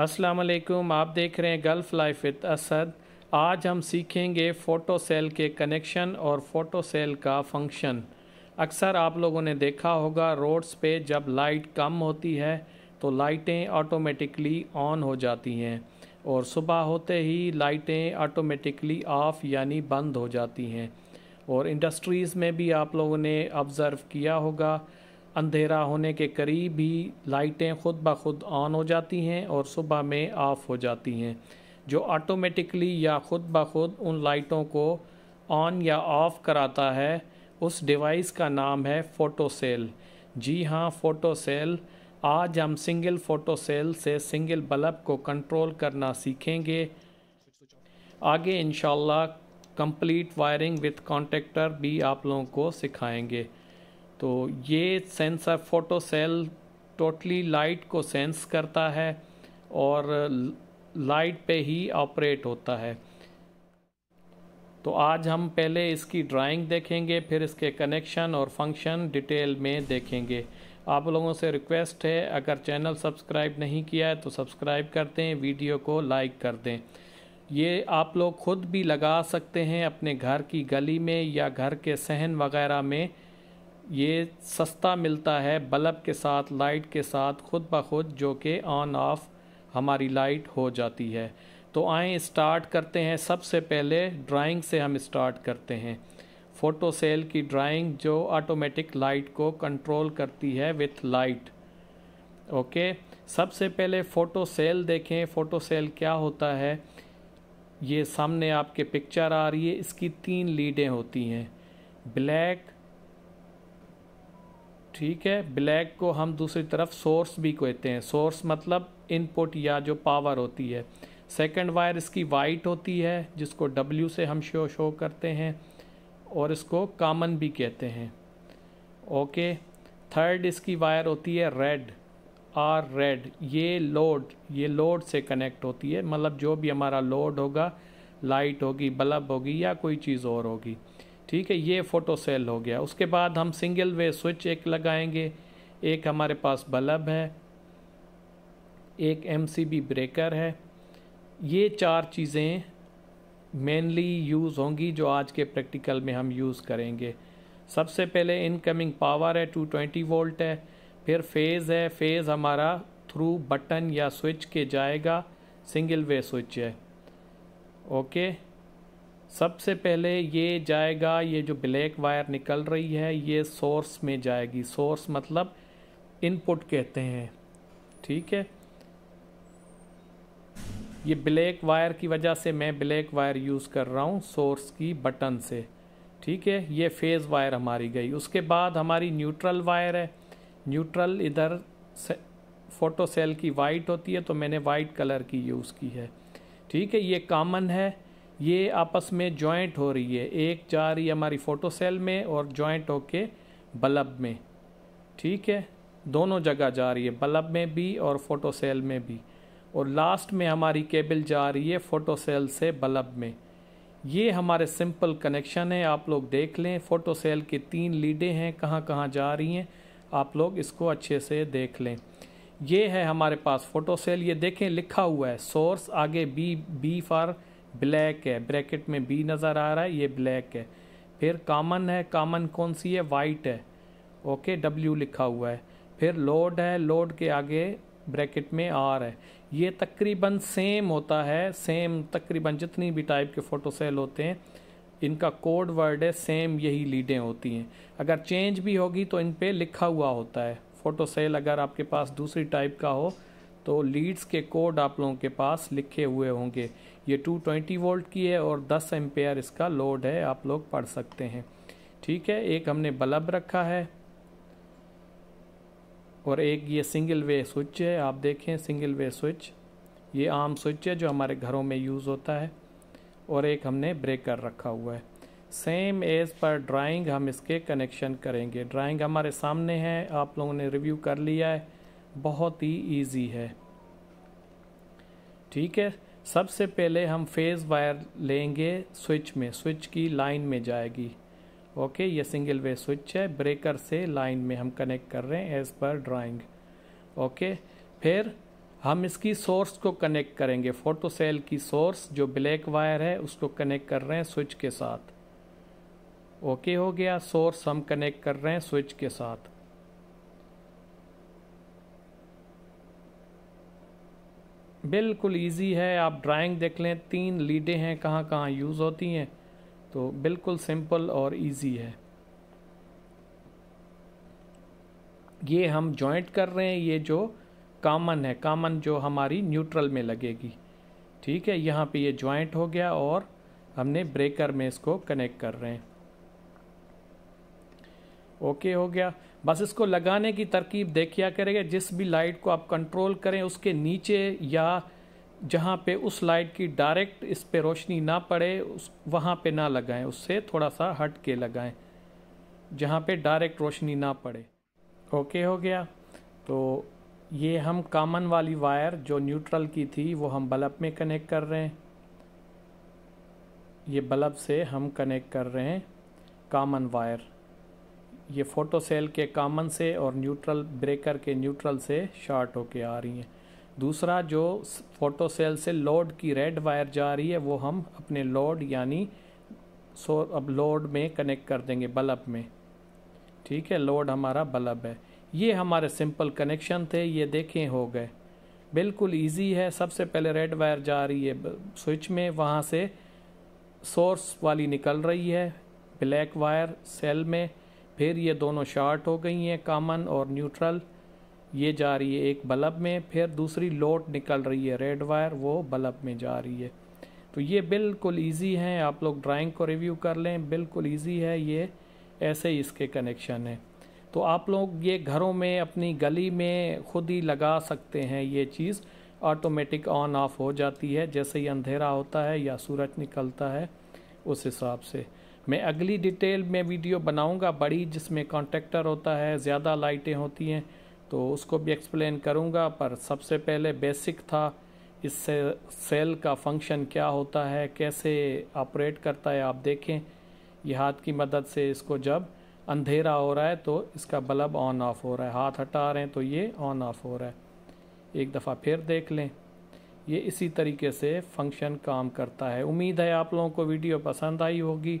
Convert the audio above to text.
अस्सलाम वालेकुम आप देख रहे हैं गल्फ लाइफ विद असद आज हम सीखेंगे फ़ोटो सेल के कनेक्शन और फ़ोटो सेल का फंक्शन अक्सर आप लोगों ने देखा होगा रोड्स पे जब लाइट कम होती है तो लाइटें ऑटोमेटिकली ऑन हो जाती हैं और सुबह होते ही लाइटें ऑटोमेटिकली ऑफ़ यानी बंद हो जाती हैं और इंडस्ट्रीज़ में भी आप लोगों ने ऑब्ज़र्व किया होगा अंधेरा होने के करीब ही लाइटें खुद ब खुद ऑन हो जाती हैं और सुबह में ऑफ़ हो जाती हैं जो ऑटोमेटिकली या खुद ब खुद उन लाइटों को ऑन या ऑफ़ कराता है उस डिवाइस का नाम है फ़ोटो सेल जी हाँ फ़ोटो सेल आज हम सिंगल फ़ोटो सेल से सिंगल बल्ब को कंट्रोल करना सीखेंगे आगे इन कंप्लीट वायरिंग विथ कॉन्टेक्टर भी आप लोगों को सिखाएंगे तो ये sensor photo cell totally light को सेंस करता है और लाइट पे ही ऑपरेट होता है तो आज हम पहले इसकी ड्राइंग देखेंगे फिर इसके कनेक्शन और फंक्शन डिटेल में देखेंगे आप लोगों से रिक्वेस्ट है अगर चैनल सब्सक्राइब नहीं किया है तो सब्सक्राइब कर दें वीडियो को लाइक कर दें ये आप लोग खुद भी लगा सकते हैं अपने घर की गली में या घर के सहन वगैरह में ये सस्ता मिलता है बल्ब के साथ लाइट के साथ खुद ब खुद जो कि ऑन ऑफ हमारी लाइट हो जाती है तो आए स्टार्ट करते हैं सबसे पहले ड्राइंग से हम स्टार्ट करते हैं फ़ोटो सेल की ड्राइंग जो ऑटोमेटिक लाइट को कंट्रोल करती है विथ लाइट ओके सबसे पहले फ़ोटो सेल देखें फ़ोटो सेल क्या होता है ये सामने आपके पिक्चर आ रही है इसकी तीन लीडें होती हैं ब्लैक ठीक है ब्लैक को हम दूसरी तरफ सोर्स भी कहते हैं सोर्स मतलब इनपुट या जो पावर होती है सेकंड वायर इसकी वाइट होती है जिसको डब्ल्यू से हम शो शो करते हैं और इसको कामन भी कहते हैं ओके थर्ड इसकी वायर होती है रेड आर रेड ये लोड ये लोड से कनेक्ट होती है मतलब जो भी हमारा लोड होगा लाइट होगी बल्ब होगी या कोई चीज़ और होगी ठीक है ये फ़ोटो सेल हो गया उसके बाद हम सिंगल वे स्विच एक लगाएंगे एक हमारे पास बल्ब है एक एम ब्रेकर है ये चार चीज़ें मेनली यूज़ होंगी जो आज के प्रैक्टिकल में हम यूज़ करेंगे सबसे पहले इनकमिंग पावर है 220 वोल्ट है फिर फेज़ है फेज़ हमारा थ्रू बटन या स्विच के जाएगा सिंगल वे स्विच है ओके सबसे पहले ये जाएगा ये जो ब्लैक वायर निकल रही है ये सोर्स में जाएगी सोर्स मतलब इनपुट कहते हैं ठीक है ये ब्लैक वायर की वजह से मैं ब्लैक वायर यूज़ कर रहा हूँ सोर्स की बटन से ठीक है ये फेज़ वायर हमारी गई उसके बाद हमारी न्यूट्रल वायर है न्यूट्रल इधर से फोटो सेल की वाइट होती है तो मैंने वाइट कलर की यूज़ की है ठीक है ये कॉमन है ये आपस में जॉइंट हो रही है एक जा रही है हमारी फ़ोटो सेल में और जॉइंट होके बल्ब में ठीक है दोनों जगह जा रही है बल्ब में भी और फोटो सेल में भी और लास्ट में हमारी केबल जा रही है फ़ोटो सेल से बल्ब में ये हमारे सिंपल कनेक्शन है आप लोग देख लें फ़ोटो सेल के तीन लीडें हैं कहाँ कहाँ जा रही हैं आप लोग इसको अच्छे से देख लें ये है हमारे पास फ़ोटो सेल ये देखें लिखा हुआ है सोर्स आगे बी बी फॉर ब्लैक है ब्रैकेट में बी नज़र आ रहा है ये ब्लैक है फिर कामन है कामन कौन सी है वाइट है ओके डब्ल्यू लिखा हुआ है फिर लोड है लोड के आगे ब्रैकेट में आर है ये तकरीबन सेम होता है सेम तकरीबन जितनी भी टाइप के फोटो सेल होते हैं इनका कोड वर्ड है सेम यही लीडें होती हैं अगर चेंज भी होगी तो इन पर लिखा हुआ होता है फोटो सेल अगर आपके पास दूसरी टाइप का हो तो लीड्स के कोड आप लोगों के पास लिखे हुए होंगे ये 220 वोल्ट की है और 10 एम्पेयर इसका लोड है आप लोग पढ़ सकते हैं ठीक है एक हमने बल्ब रखा है और एक ये सिंगल वे स्विच है आप देखें सिंगल वे स्विच ये आम स्विच है जो हमारे घरों में यूज़ होता है और एक हमने ब्रेकर रखा हुआ है सेम एज पर ड्राइंग हम इसके कनेक्शन करेंगे ड्राइंग हमारे सामने है आप लोगों ने रिव्यू कर लिया है बहुत ही ईजी है ठीक है सबसे पहले हम फेज़ वायर लेंगे स्विच में स्विच की लाइन में जाएगी ओके ये सिंगल वे स्विच है ब्रेकर से लाइन में हम कनेक्ट कर रहे हैं एज पर ड्राइंग ओके फिर हम इसकी सोर्स को कनेक्ट करेंगे फोटो सेल की सोर्स जो ब्लैक वायर है उसको कनेक्ट कर रहे हैं स्विच के साथ ओके हो गया सोर्स हम कनेक्ट कर रहे हैं स्विच के साथ बिल्कुल इजी है आप ड्राइंग देख लें तीन लीडें हैं कहाँ कहाँ यूज़ होती हैं तो बिल्कुल सिंपल और इजी है ये हम जॉइंट कर रहे हैं ये जो कामन है कामन जो हमारी न्यूट्रल में लगेगी ठीक है यहाँ पे ये जॉइंट हो गया और हमने ब्रेकर में इसको कनेक्ट कर रहे हैं ओके हो गया बस इसको लगाने की तरकीब देखिया करेगा जिस भी लाइट को आप कंट्रोल करें उसके नीचे या जहाँ पे उस लाइट की डायरेक्ट इस पे रोशनी ना पड़े उस वहाँ पे ना लगाएं उससे थोड़ा सा हट के लगाएं जहाँ पे डायरेक्ट रोशनी ना पड़े ओके हो गया तो ये हम कामन वाली वायर जो न्यूट्रल की थी वो हम बल्ब में कनेक्ट कर रहे हैं ये बल्ब से हम कनेक्ट कर रहे हैं कामन वायर ये फ़ोटो सेल के कामन से और न्यूट्रल ब्रेकर के न्यूट्रल से शॉर्ट होके आ रही हैं दूसरा जो फ़ोटो सेल से लोड की रेड वायर जा रही है वो हम अपने लोड यानी सो अब लोड में कनेक्ट कर देंगे बल्ब में ठीक है लोड हमारा बल्ब है ये हमारे सिंपल कनेक्शन थे ये देखें हो गए बिल्कुल इजी है सबसे पहले रेड वायर जा रही है स्विच में वहाँ से सोर्स वाली निकल रही है ब्लैक वायर सेल में फिर ये दोनों शॉर्ट हो गई हैं कामन और न्यूट्रल ये जा रही है एक बल्ब में फिर दूसरी लोट निकल रही है रेड वायर वो बल्ब में जा रही है तो ये बिल्कुल इजी है आप लोग ड्राइंग को रिव्यू कर लें बिल्कुल इजी है ये ऐसे ही इसके कनेक्शन हैं तो आप लोग ये घरों में अपनी गली में खुद ही लगा सकते हैं ये चीज़ ऑटोमेटिक ऑन ऑफ हो जाती है जैसे ही अंधेरा होता है या सूरज निकलता है उस हिसाब से मैं अगली डिटेल में वीडियो बनाऊंगा बड़ी जिसमें कॉन्टेक्टर होता है ज़्यादा लाइटें होती हैं तो उसको भी एक्सप्लेन करूंगा पर सबसे पहले बेसिक था इससे सेल का फंक्शन क्या होता है कैसे ऑपरेट करता है आप देखें ये हाथ की मदद से इसको जब अंधेरा हो रहा है तो इसका बल्ब ऑन ऑफ हो रहा है हाथ हटा रहे हैं तो ये ऑन ऑफ हो रहा है एक दफ़ा फिर देख लें ये इसी तरीके से फंक्शन काम करता है उम्मीद है आप लोगों को वीडियो पसंद आई होगी